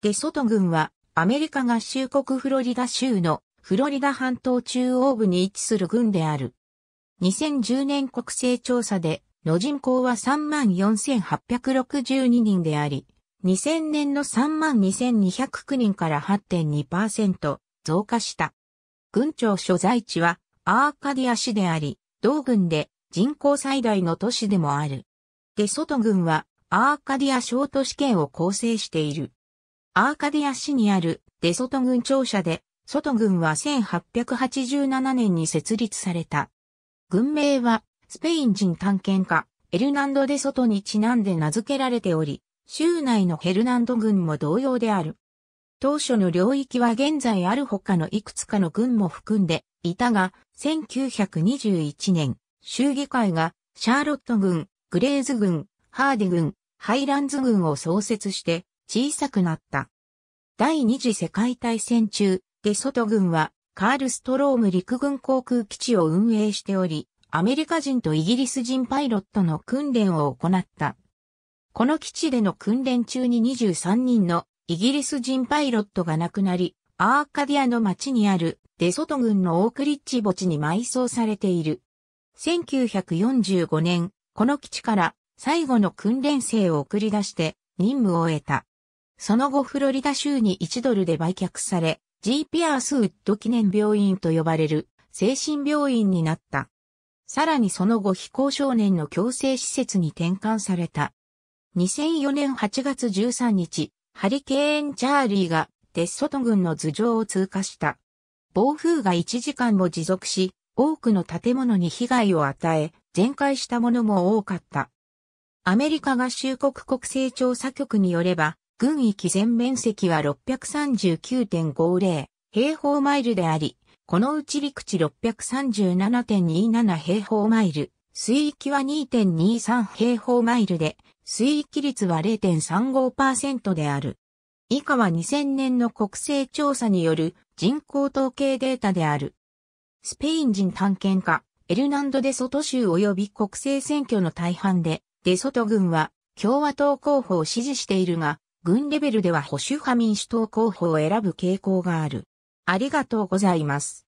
デソト郡はアメリカ合衆国フロリダ州のフロリダ半島中央部に位置する郡である。2010年国勢調査での人口は34,862人であり、2000年の32,209人から8.2%増加した。郡庁所在地はアーカディア市であり、同郡で人口最大の都市でもある。デソト郡はアーカディア小都市圏を構成している。アーカディア市にあるデソト軍庁舎で、ソト軍は1887年に設立された。軍名は、スペイン人探検家、エルナンド・デソトにちなんで名付けられており、州内のヘルナンド軍も同様である。当初の領域は現在ある他のいくつかの軍も含んでいたが、1921年、州議会がシャーロット軍、グレーズ軍、ハーディ軍、ハイランズ軍を創設して、小さくなった。第二次世界大戦中、デソト軍はカールストローム陸軍航空基地を運営しており、アメリカ人とイギリス人パイロットの訓練を行った。この基地での訓練中に23人のイギリス人パイロットが亡くなり、アーカディアの町にあるデソト軍のオークリッチ墓地に埋葬されている。1945年、この基地から最後の訓練生を送り出して任務を終えた。その後フロリダ州に1ドルで売却され、G. ピアースウッド記念病院と呼ばれる精神病院になった。さらにその後非行少年の強制施設に転換された。2004年8月13日、ハリケーン・チャーリーがデッソト軍の頭上を通過した。暴風が1時間も持続し、多くの建物に被害を与え、全壊したものも多かった。アメリカ合衆国国勢調査局によれば、軍域全面積は639.50平方マイルであり、このうち陸地637.27平方マイル、水域は2.23平方マイルで、水域率は0.35%である。以下は2000年の国勢調査による人口統計データである。スペイン人探検家、エルナンド・デ・ソト州及び国政選挙の大半で、デ・ソト軍は共和党候補を支持しているが、軍レベルでは保守派民主党候補を選ぶ傾向がある。ありがとうございます。